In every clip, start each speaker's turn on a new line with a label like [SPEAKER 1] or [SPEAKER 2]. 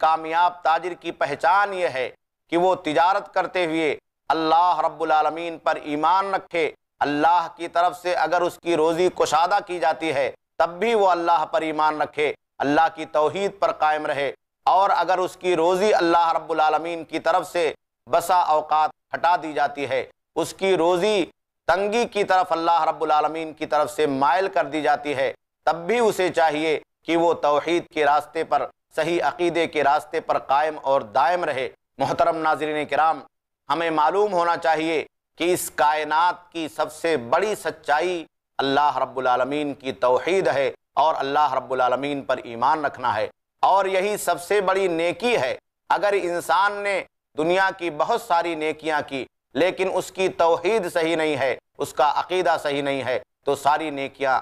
[SPEAKER 1] कामयाब ताजिर की पहचान यह है कि वो तिजारत करते हुए अल्लाह रब्बुलमीन पर ईमान रखे अल्लाह की तरफ से अगर उसकी रोज़ी कुशादा की जाती है तब भी वो अल्लाह पर ईमान रखे अल्लाह की तोहद पर कायम रहे और अगर उसकी रोज़ी अल्लाह रब्बुलमीन की तरफ से बसा अवकात हटा दी जाती है उसकी रोज़ी तंगी की तरफ अल्लाह रब्बुलमीन की तरफ से मायल कर दी जाती है तब भी उसे चाहिए कि वो तोहद के रास्ते पर सही अकीदे के रास्ते पर कायम और दायम रहे मोहतरम नाजरीन कराम हमें मालूम होना चाहिए कि इस कायनात की सबसे बड़ी सच्चाई अल्लाह रब्बुलमीन की तोहद है और अल्लाह रब्बुलमीन पर ईमान रखना है और यही सबसे बड़ी नेकी है अगर इंसान ने दुनिया की बहुत सारी नेकियां की लेकिन उसकी तोहद सही नहीं है उसका अकीदा सही नहीं है तो सारी नेकियां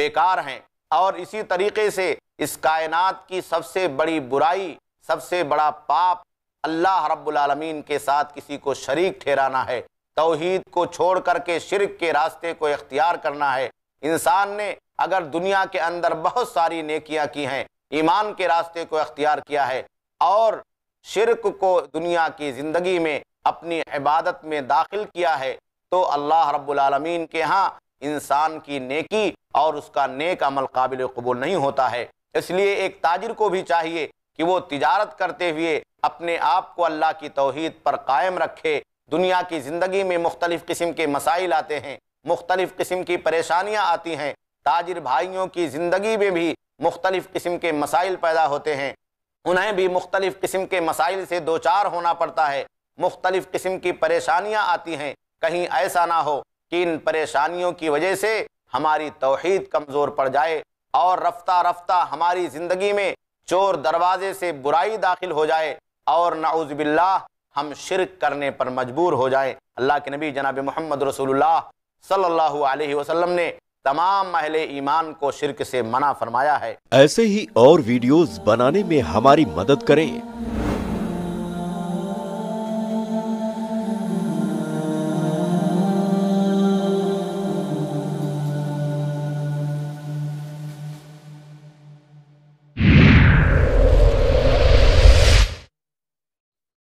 [SPEAKER 1] बेकार हैं और इसी तरीके से इस कायनात की सबसे बड़ी बुराई सबसे बड़ा पाप अल्लाह रब्बुल के साथ किसी को शरीक ठहराना है तोहद को छोड़ करके शिरक के रास्ते को इख्तियार करना है इंसान ने अगर दुनिया के अंदर बहुत सारी नेकियां की हैं ईमान के रास्ते को अख्तियार किया है और शिरक को दुनिया की ज़िंदगी में अपनी इबादत में दाखिल किया है तो अल्लाह रब्बुल के यहाँ इंसान की नेकी और उसका नेक अमल काबिल कबूल नहीं होता है इसलिए एक ताजिर को भी चाहिए कि वो तिजारत करते हुए अपने आप को अल्लाह की तोहद पर कायम रखे दुनिया की ज़िंदगी में मुख्तलिफ़ किस्म के मसाइल आते हैं मुख्तलिफ़ किस्म की परेशानियाँ आती हैं ताजिर भाइयों की ज़िंदगी में भी मुख्तलिफ़ किस्म के मसाइल पैदा होते हैं उन्हें भी मुख्तलिफ़ किस्म के मसाइल से दो चार होना पड़ता है मुख्तलिफ़ किस्म की परेशानियाँ आती हैं कहीं ऐसा ना हो कि इन परेशानियों की वजह से हमारी तोहहीद कमज़ोर पड़ जाए और रफ्ता रफ्ता हमारी ज़िंदगी में चोर दरवाजे से बुराई दाखिल हो जाए और नाउज़बिल्ला हम शिरक करने पर मजबूर हो जाए अल्लाह के नबी जनाब मोहम्मद रसोल्ला सल्लल्लाहु अलैहि वसल्लम ने तमाम महले ईमान को शिरक से मना फरमाया है ऐसे ही और वीडियोस बनाने में हमारी मदद करें